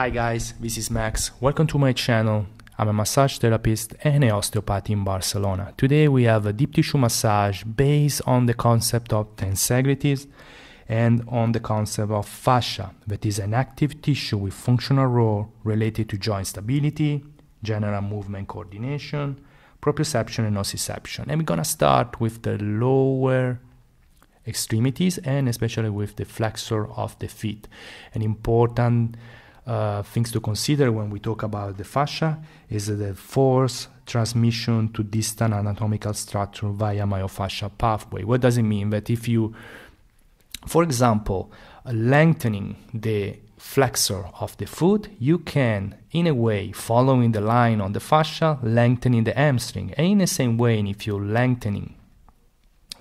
Hi guys, this is Max. Welcome to my channel. I'm a massage therapist and an osteopath in Barcelona. Today we have a deep tissue massage based on the concept of tensegrities and on the concept of fascia, that is an active tissue with functional role related to joint stability, general movement coordination, proprioception and nociception. And we're gonna start with the lower extremities and especially with the flexor of the feet, an important uh, things to consider when we talk about the fascia is the force transmission to distant anatomical structure via myofascial pathway. What does it mean? That if you, for example, lengthening the flexor of the foot, you can, in a way, following the line on the fascia, lengthening the hamstring. And in the same way, if you're lengthening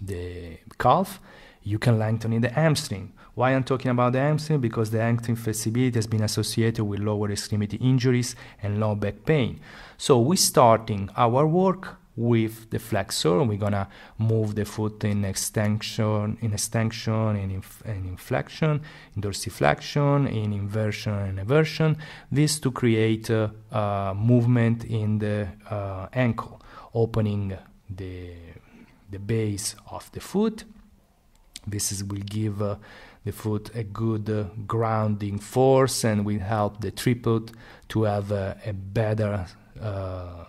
the calf, you can lengthen the hamstring. Why I'm talking about the hamstring? Because the hamstring flexibility has been associated with lower extremity injuries and low back pain. So we're starting our work with the flexor. We're gonna move the foot in extension, in extension, in, inf- in inflection, in dorsiflexion, in inversion and eversion. This to create uh, uh, movement in the uh, ankle, opening the the base of the foot. This is, will give uh, the foot a good uh, grounding force and will help the tripod to have uh, a better uh,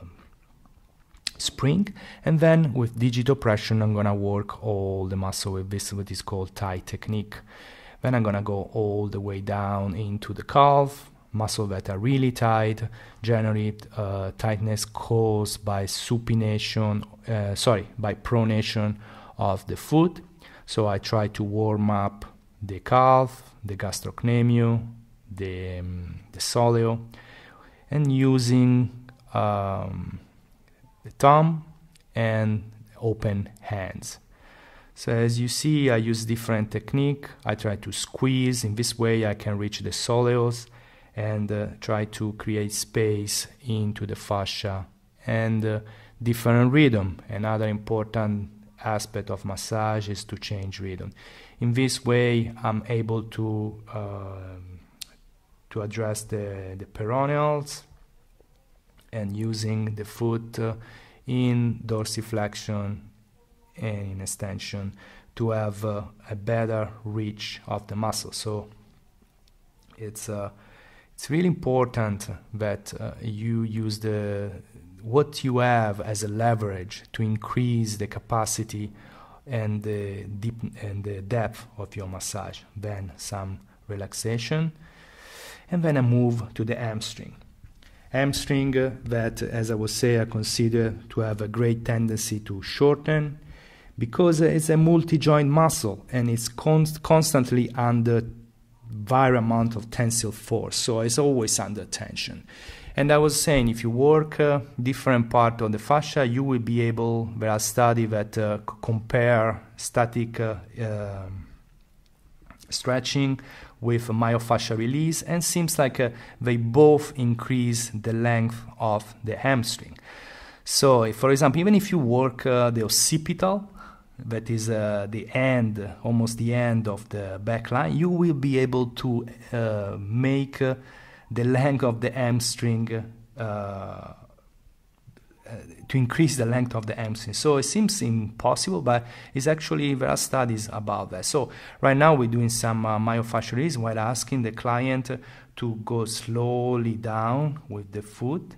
spring. And then with digit oppression, I'm gonna work all the muscle with this, what is called Thai technique. Then I'm gonna go all the way down into the calf, muscle that are really tight, generate uh, tightness caused by supination, uh, sorry, by pronation of the foot. So I try to warm up the calf, the gastrocnemius, the, um, the soleo, and using um, the thumb and open hands. So as you see, I use different technique. I try to squeeze. In this way, I can reach the soleus and uh, try to create space into the fascia and uh, different rhythm. Another important aspect of massage is to change rhythm. In this way, I'm able to uh, to address the, the peroneals and using the foot uh, in dorsiflexion and in extension to have uh, a better reach of the muscle. So it's uh, it's really important that uh, you use the what you have as a leverage to increase the capacity and the deep and the depth of your massage then some relaxation and then a move to the hamstring hamstring uh, that as I was saying I consider to have a great tendency to shorten because it's a multi-joint muscle and it's const- constantly under via amount of tensile force. So it's always under tension. And I was saying, if you work uh, different part of the fascia, you will be able. There are studies that uh, compare static uh, um, stretching with myofascial release, and seems like uh, they both increase the length of the hamstring. So, if, for example, even if you work uh, the occipital that is uh, the end, almost the end of the back line. you will be able to uh, make uh, the length of the hamstring uh, uh, to increase the length of the hamstring. So it seems impossible, but it's actually there are studies about that. So right now we're doing some uh, myofascial release while asking the client to go slowly down with the foot.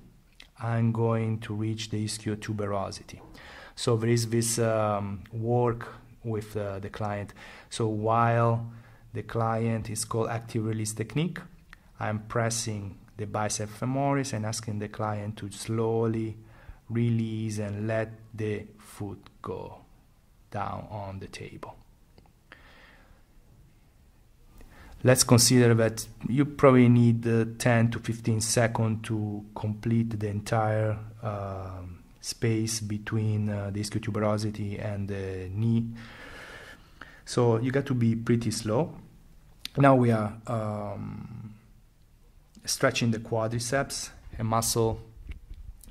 I'm going to reach the ischio tuberosity. So there is this um, work with uh, the client. So while the client is called active release technique, I'm pressing the bicep femoris and asking the client to slowly release and let the foot go down on the table. Let's consider that you probably need uh, 10 to 15 seconds to complete the entire um, space between uh, the ischial tuberosity and the knee. So you got to be pretty slow. Now we are um, stretching the quadriceps, a muscle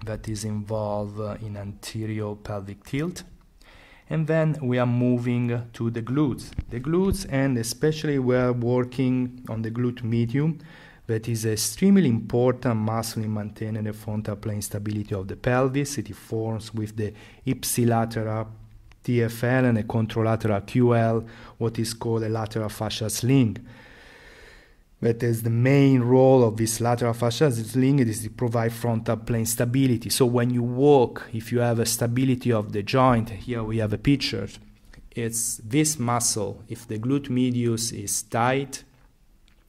that is involved uh, in anterior pelvic tilt. And then we are moving to the glutes. The glutes, and especially we are working on the glute medium that is extremely important muscle in maintaining the frontal plane stability of the pelvis. It forms with the ipsilateral TFL and the contralateral QL, what is called a lateral fascial sling. That is the main role of this lateral fascia sling it is to provide frontal plane stability. So when you walk, if you have a stability of the joint, here we have a picture. It's this muscle. If the glute medius is tight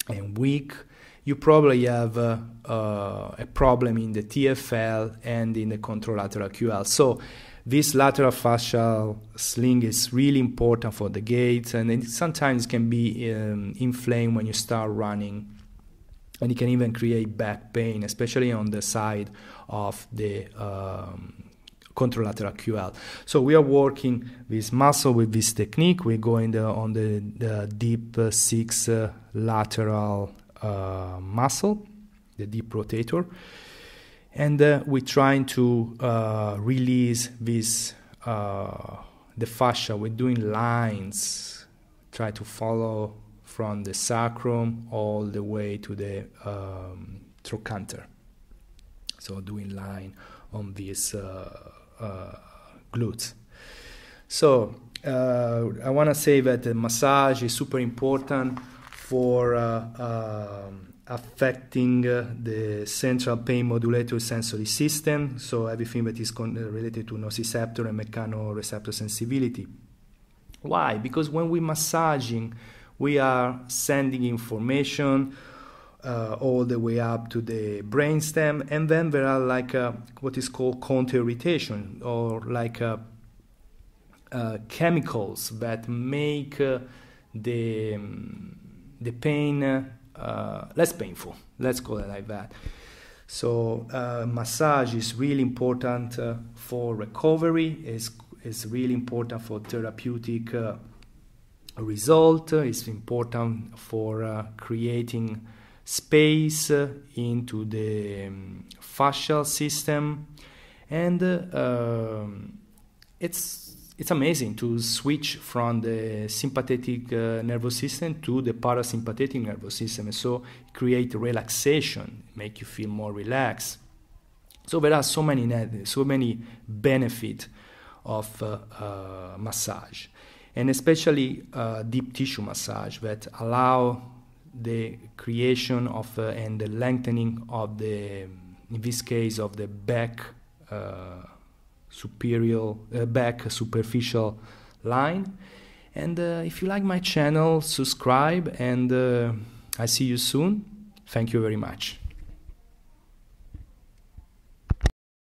and weak, you probably have uh, uh, a problem in the TFL and in the contralateral QL. So this lateral fascial sling is really important for the gait, and it sometimes can be um, inflamed when you start running, and it can even create back pain, especially on the side of the um, contralateral QL. So we are working this muscle with this technique. We're going the, on the, the deep uh, six uh, lateral uh, muscle, the deep rotator, and uh, we're trying to uh, release this the fascia. We're doing lines, try to follow from the sacrum all the way to the um, trochanter. So doing line on these uh, uh, glutes. So uh, I want to say that the massage is super important for uh, um, affecting uh, the central pain modulatory sensory system, so everything that is related to nociceptor and mechanoreceptor sensibility. Why? Because when we're massaging, we are sending information uh, all the way up to the brainstem, and then there are like a, uh, what is called counter irritation or like a, chemicals that make uh, the um, the pain uh, less painful. Let's call it like that. So uh, massage is really important uh, for recovery. is is really important for therapeutic result. It's important for creating space into the um, fascial system and uh, um, it's it's amazing to switch from the sympathetic uh, nervous system to the parasympathetic nervous system and so create relaxation make you feel more relaxed so there are so many so many benefit of uh, uh, massage and especially uh, deep tissue massage that allow the creation of uh, and the lengthening of the in this case of the back uh, superior uh, back superficial line and uh, if you like my channel subscribe and uh, i see you soon thank you very much